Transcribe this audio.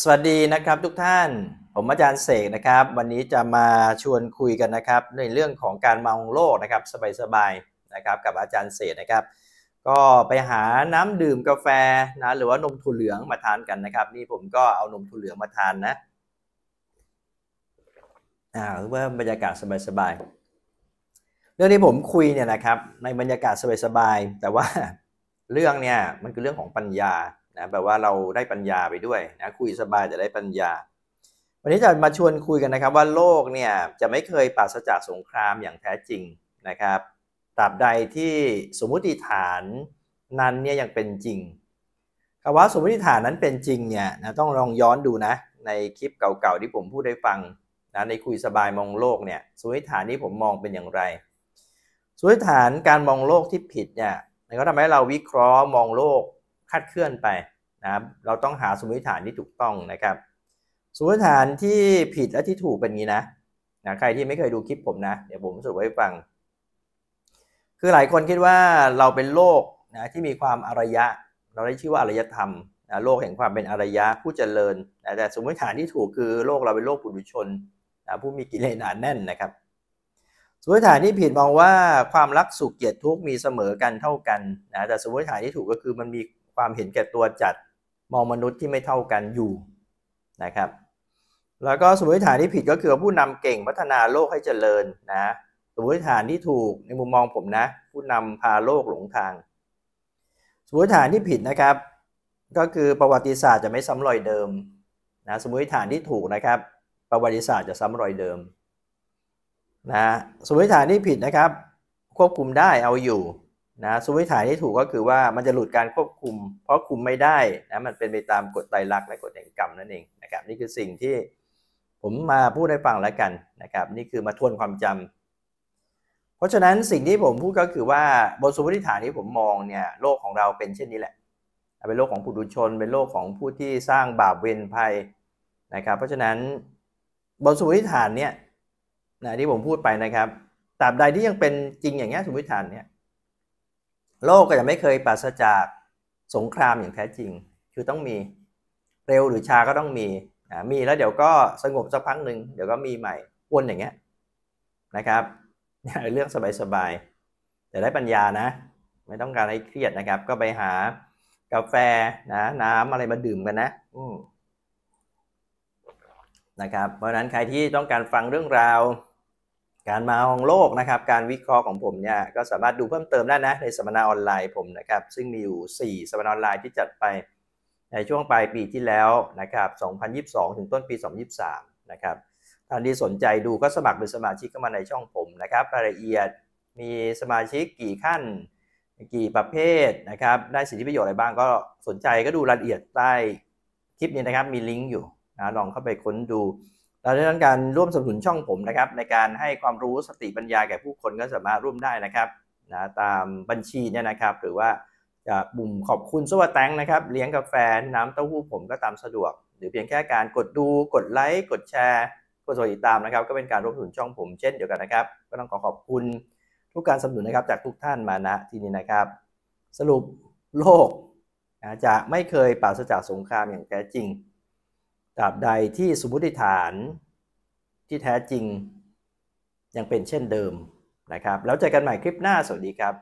สวัสดีนะครับทุกท่าน ผมอาจารย์เสกนะครับ วันนี้จะมาชวนคุยกันนะครับในเรื่องของการมองโลกนะครับสบายๆนะครับกับอาจารย์เสกนะครับ ก็ไปหาน้ำดื่มกาแฟนะหรือว่านมถั่วเหลืองมาทานกันนะครับ นี่ผมก็เอานมถั่วเหลืองมาทานนะอ่าเพืว่าบรรยากาศสบายๆเรื่องที่ผมคุยเนี่ยนะครับในบรรยากาศสบายๆแต่ว่าเรื่องเนี่ยมันคือเรื่องของปัญญานะแบบว่าเราได้ปัญญาไปด้วยนะคุยสบายจะได้ปัญญา วันนี้จะมาชวนคุยกันนะครับ ว่าโลกเนี่ยจะไม่เคยปราศจากสงครามอย่างแท้จริงนะครับตราบใดที่สมมุติฐานนั้นเนี่ยยังเป็นจริงคำว่าสมมติฐานนั้นเป็นจริงเนี่ยนะต้องลองย้อนดูนะ ในคลิปเก่าๆที่ผมพูดได้ฟังนะในคุยสบายมองโลกเนี่ยสมมติฐานนี้ผมมองเป็นอย่างไรสมมติฐานการมองโลกที่ผิดเนี่ยมันก็ทำให้เราวิเคราะห์มองโลกคาดเคลื่อนไปนะครับเราต้องหาสมมติฐานที่ถูกต้องนะครับสมมติฐานที่ผิดและที่ถูกเป็นงี้นะนะ ใครที่ไม่เคยดูคลิปผมนะเดี๋ยวผมสรุปไว้ฟัง คือหลายคนคิดว่าเราเป็นโลกนะที่มีความอารยะเราได้ชื่อว่าอารยธรรมนะโลกแห่งความเป็นอารยะผู้เจริญนะแต่สมมติฐานที่ถูกคือโลกเราเป็นโลกปุถุชนนะผู้มีกิเลสหนาแน่นนะครับสมมติฐานที่ผิดมองว่าความรักสุขเกลียดทุกข์มีเสมอกันเท่ากันนะแต่สมมติฐานที่ถูกก็คือมันมีความเห็นแก่ตัวจัดมองมนุษย์ที่ไม่เท่ากันอยู่นะครับแล้วก็สมมติฐานที่ผิดก็คือผู้นำเก่งพัฒนาโลกให้เจริญนะสมมติฐานที่ถูกในมุมมองผมนะผู้นำพาโลกหลงทาง สมมติฐานที่ผิดนะครับ ก็คือประวัติศาสตร์จะไม่ซ้ำรอยเดิมนะสมมติฐานที่ถูกนะครับ ประวัติศาสตร์จะซ้ำรอยเดิมนะสมมติฐานที่ผิดนะครับ ควบคุมได้เอาอยู่นะสมมติฐานที่ถูกก็คือว่ามันจะหลุดการควบคุม เพราะคุมไม่ได้นะมันเป็นไปตามกฎไตรลักษณ์และกฎแห่งกรรมนั่นเองนะครับนี่คือสิ่งที่ผมมาพูดให้ฟังแล้วกันนะครับนี่คือมาทวนความจำ เพราะฉะนั้นสิ่งที่ผมพูดก็คือว่าบนสมมติฐานที่ผมมองเนี่ยโลกของเราเป็นเช่นนี้แหละ เป็นโลกของผู้ดุชน เป็นโลกของผู้ที่สร้างบาปเวรภัยนะครับเพราะฉะนั้นบนสมมติฐานเนี่ยนะที่ผมพูดไปนะครับตราบใดที่ยังเป็นจริงอย่างนี้สมมติฐานเนี่ยโลกก็จะไม่เคยปราศจากสงครามอย่างแท้จริง คือต้องมีเร็วหรือช้าก็ต้องมี มีแล้วเดี๋ยวก็สงบสักพักหนึ่ง เดี๋ยวก็มีใหม่ วนอย่างเงี้ย นะครับ เรื่องสบายๆ แต่ได้ปัญญานะ ไม่ต้องการให้เครียดนะครับ ก็ไปหากาแฟนะ น้ำอะไรมาดื่มกันนะนะครับ เพราะนั้นใครที่ต้องการฟังเรื่องราวการมาของโลกนะครับการวิเคราะห์ของผมเนี่ยก็สามารถดูเพิ่มเติมได้นะ ในสัมมนาออนไลน์ผมนะครับซึ่งมีอยู่ 4สัมมนาออนไลน์ที่จัดไปในช่วงปลายปีที่แล้วนะครับ 2022 ถึงต้นปี 2023 นะครับท่านที่สนใจดูก็สมัครเป็นสมาชิกเข้ามาในช่องผมนะครับรายละเอียดมีสมาชิกกี่ขั้นกี่ประเภทนะครับได้สิทธิประโยชน์อะไรบ้างก็สนใจก็ดูรายละเอียดใต้คลิปนี้นะครับมีลิงก์อยู่นะลองเข้าไปค้นดูดังนั้นการร่วมสนับสนุนช่องผมนะครับในการให้ความรู้สติปัญญาแก่ผู้คนก็สามารถร่วมได้นะครับนะตามบัญชีเนี่ยนะครับ หรือว่าจะปุ่มขอบคุณสวัสดแตงนะครับ เลี้ยงกาแฟน้ำเต้าหู้ผมก็ตามสะดวก หรือเพียงแค่การกดดู กดไลค์กดแชร์กดติดตามนะครับ ก็เป็นการร่วมสนุนช่องผม เช่นเดียวกันนะครับก็ต้องขอขอบคุณทุกการสนับสนุนนะครับจากทุกท่านมาณที่นี้นะครับ สรุปโลกจะไม่เคยปราศจากสงครามอย่างแท้จริงตราบใดที่สมมติฐานที่แท้จริง ยังเป็นเช่นเดิมนะครับแล้วเจอกันใหม่คลิปหน้า สวัสดีครับ